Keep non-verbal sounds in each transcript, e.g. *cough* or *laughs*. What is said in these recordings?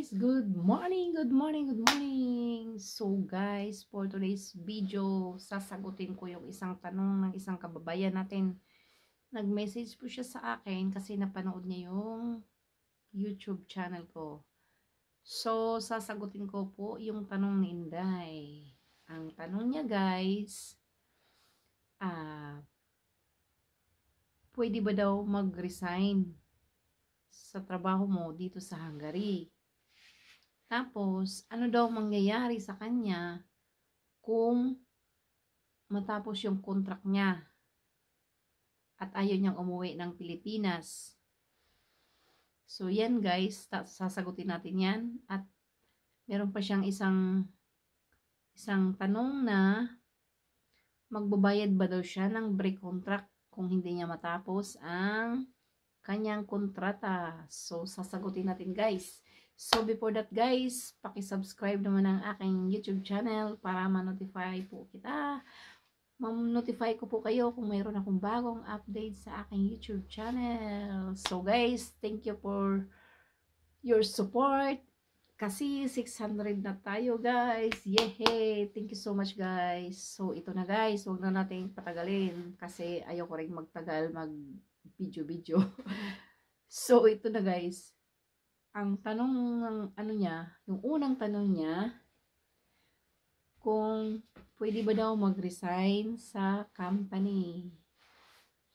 guys, good morning, good morning, good morning. So guys, for today's video, sasagutin ko yung isang tanong ng isang kababayan natin. Nag-message po siya sa akin kasi napanood niya yung YouTube channel ko. So, sasagutin ko po yung tanong ni Inday. Ang tanong niya guys, ah, uh, pwede ba daw mag-resign sa trabaho mo dito sa Hungary. Tapos, ano daw mangyayari sa kanya kung matapos yung contract niya at ayaw niyang umuwi ng Pilipinas. So, yan guys, sasagutin natin yan. At meron pa siyang isang isang tanong na magbabayad ba daw siya ng break contract kung hindi niya matapos ang kanyang kontrata. So, sasagutin natin guys. So, before that guys, paki-subscribe naman ang aking YouTube channel para ma-notify po kita. Ma-notify ko po kayo kung mayroon akong bagong update sa aking YouTube channel. So guys, thank you for your support. Kasi 600 na tayo guys. Yehey! Thank you so much guys. So, ito na guys. Huwag na natin patagalin. Kasi ayoko rin magtagal mag-video-video. *laughs* so, ito na guys ang tanong ng ano niya, yung unang tanong niya, kung pwede ba daw mag-resign sa company.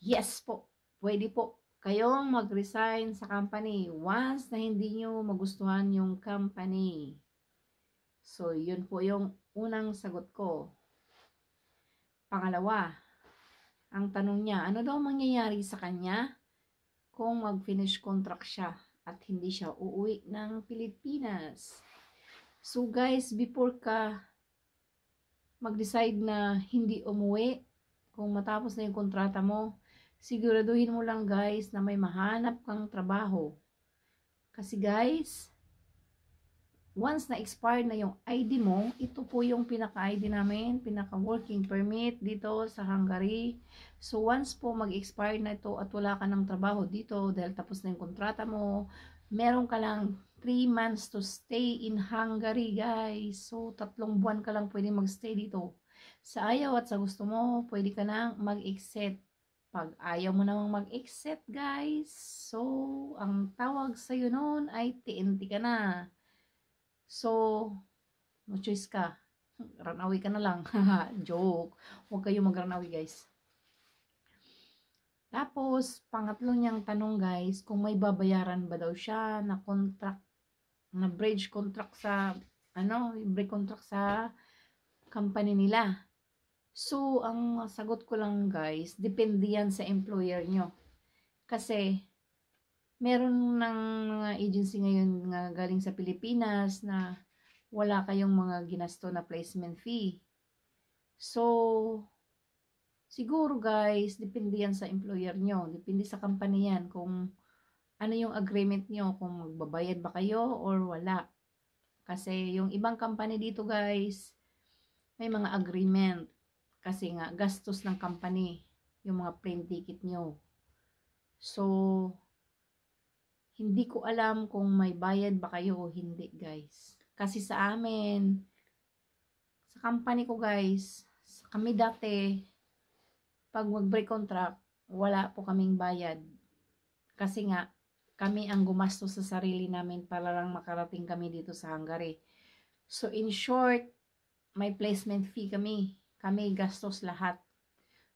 Yes po, pwede po kayong mag-resign sa company once na hindi nyo magustuhan yung company. So, yun po yung unang sagot ko. Pangalawa, ang tanong niya, ano daw mangyayari sa kanya kung mag-finish contract siya? at hindi siya uuwi ng Pilipinas. So guys, before ka mag-decide na hindi umuwi, kung matapos na yung kontrata mo, siguraduhin mo lang guys na may mahanap kang trabaho. Kasi guys, once na expired na yung ID mo, ito po yung pinaka-ID namin, pinaka-working permit dito sa Hungary. So, once po mag-expire na ito at wala ka ng trabaho dito dahil tapos na yung kontrata mo, meron ka lang 3 months to stay in Hungary, guys. So, tatlong buwan ka lang pwede mag-stay dito. Sa ayaw at sa gusto mo, pwede ka nang mag-exit. Pag ayaw mo namang mag-exit, guys, so, ang tawag sa'yo noon ay TNT ka na. So, no choice ka. Ranawi ka na lang. *laughs* Joke. Huwag kayo magranawi guys. Tapos, pangatlo niyang tanong guys, kung may babayaran ba daw siya na contract, na bridge contract sa, ano, bridge contract sa company nila. So, ang sagot ko lang guys, depende yan sa employer nyo. Kasi, meron ng mga agency ngayon nga galing sa Pilipinas na wala kayong mga ginasto na placement fee. So, siguro guys, depende yan sa employer nyo. Depende sa company yan kung ano yung agreement nyo, kung magbabayad ba kayo or wala. Kasi yung ibang company dito guys, may mga agreement. Kasi nga, gastos ng company yung mga plane ticket nyo. So, hindi mm. ko alam kung may bayad ba kayo o hindi, guys. Kasi sa amin, sa company ko, guys, kami dati, pag mag-break contract, wala po kaming bayad. Kasi nga, kami ang gumastos sa sarili namin para lang makarating kami dito sa Hungary. So, in short, may placement fee kami. Kami gastos lahat.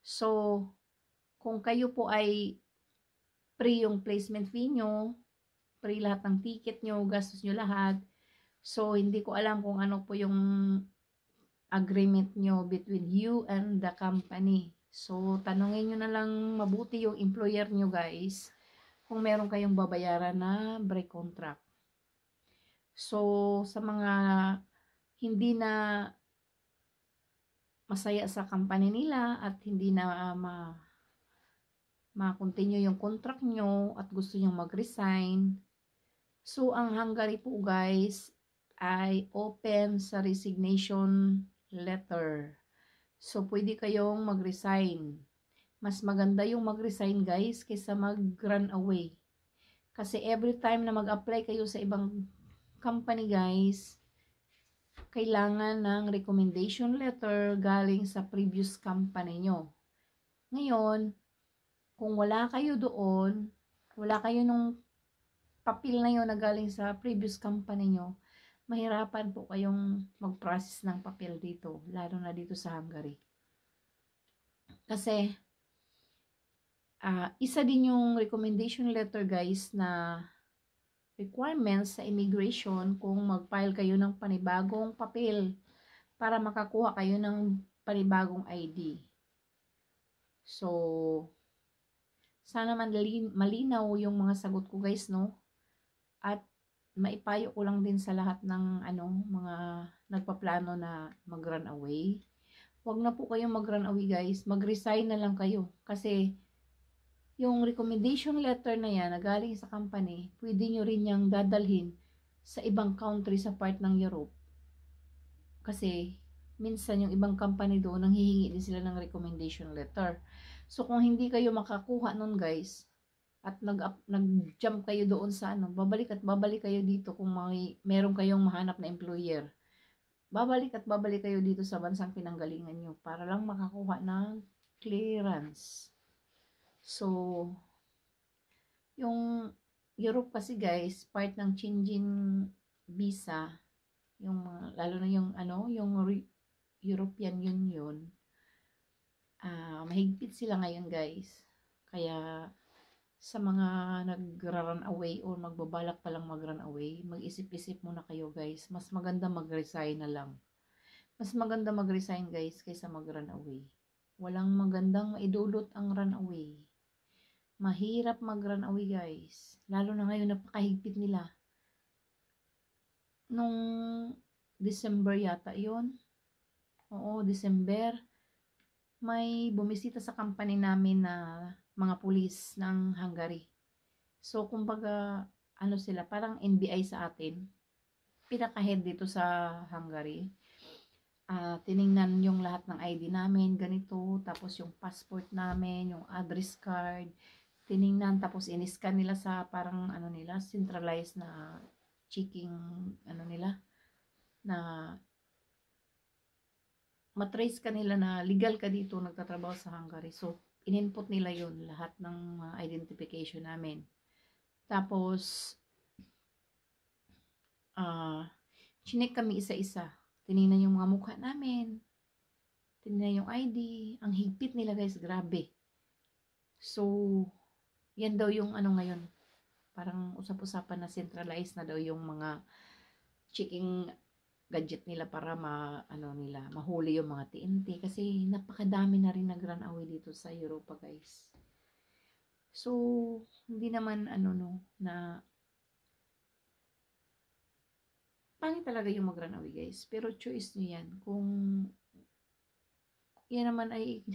So, kung kayo po ay free yung placement fee nyo, free lahat ng ticket nyo, gastos nyo lahat. So, hindi ko alam kung ano po yung agreement nyo between you and the company. So, tanongin nyo na lang mabuti yung employer nyo guys kung meron kayong babayaran na break contract. So, sa mga hindi na masaya sa company nila at hindi na ah, ma ma-continue yung contract nyo at gusto nyo mag-resign, So, ang Hungary po guys ay open sa resignation letter. So, pwede kayong mag-resign. Mas maganda yung mag-resign guys kaysa mag-run away. Kasi every time na mag-apply kayo sa ibang company guys, kailangan ng recommendation letter galing sa previous company nyo. Ngayon, kung wala kayo doon, wala kayo nung papel na yon na galing sa previous company nyo, mahirapan po kayong mag-process ng papel dito, lalo na dito sa Hungary. Kasi, uh, isa din yung recommendation letter guys na requirements sa immigration kung mag-file kayo ng panibagong papel para makakuha kayo ng panibagong ID. So, sana man malinaw yung mga sagot ko guys, no? At maipayo ko lang din sa lahat ng ano, mga nagpaplano na mag-run away. Huwag na po kayong mag-run away guys. Mag-resign na lang kayo. Kasi yung recommendation letter na yan na galing sa company, pwede nyo rin yung dadalhin sa ibang country sa part ng Europe. Kasi minsan yung ibang company doon nanghihingi din sila ng recommendation letter. So kung hindi kayo makakuha nun guys, at nag nag-jump kayo doon sa ano, babalik at babalik kayo dito kung may meron kayong mahanap na employer. Babalik at babalik kayo dito sa bansang pinanggalingan nyo para lang makakuha ng clearance. So, yung Europe kasi guys, part ng changing visa, yung lalo na yung ano, yung European Union, ah uh, mahigpit sila ngayon guys. Kaya sa mga nag-run away or magbabalak palang mag-run away, mag-isip-isip muna kayo guys. Mas maganda mag-resign na lang. Mas maganda mag-resign guys kaysa mag-run away. Walang magandang maidulot ang run away. Mahirap mag-run away guys. Lalo na ngayon napakahigpit nila. Nung December yata yon Oo, December. May bumisita sa company namin na mga pulis ng Hungary. So, kumbaga, ano sila, parang NBI sa atin. Pinaka-head dito sa Hungary. Uh, tiningnan yung lahat ng ID namin, ganito. Tapos yung passport namin, yung address card. Tiningnan, tapos in-scan nila sa parang ano nila, centralized na checking, ano nila, na matrace ka nila na legal ka dito, nagtatrabaho sa Hungary. So, in-input nila yun, lahat ng mga identification namin. Tapos, uh, chinek kami isa-isa. Tinignan yung mga mukha namin. Tinignan yung ID. Ang higpit nila guys, grabe. So, yan daw yung ano ngayon. Parang usap-usapan na centralized na daw yung mga checking gadget nila para ma, ano nila, mahuli yung mga TNT kasi napakadami na rin nag-run away dito sa Europa, guys. So, hindi naman ano no na pangit talaga yung mag-run away, guys. Pero choice niyo 'yan kung yan naman ay *laughs*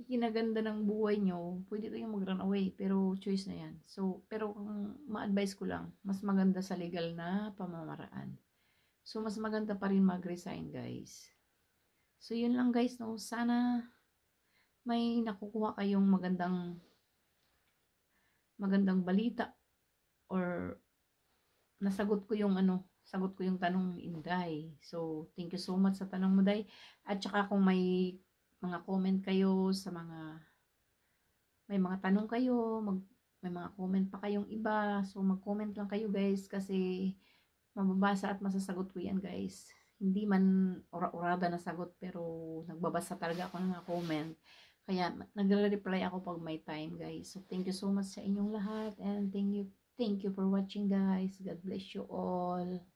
ikinaganda ng buhay nyo, pwede kayong mag-run away, pero choice na yan. So, pero kung ma-advise ko lang, mas maganda sa legal na pamamaraan. So, mas maganda pa rin mag-resign, guys. So, yun lang, guys. No? Sana may nakukuha kayong magandang magandang balita or nasagot ko yung ano, sagot ko yung tanong ni Inday. So, thank you so much sa tanong mo, Day. At saka kung may mga comment kayo sa mga may mga tanong kayo, mag, may mga comment pa kayong iba. So, mag-comment lang kayo, guys, kasi mababasa at masasagot ko yan guys. Hindi man ura-urada na sagot pero nagbabasa talaga ako ng mga comment. Kaya nagre-reply ako pag may time guys. So thank you so much sa inyong lahat and thank you thank you for watching guys. God bless you all.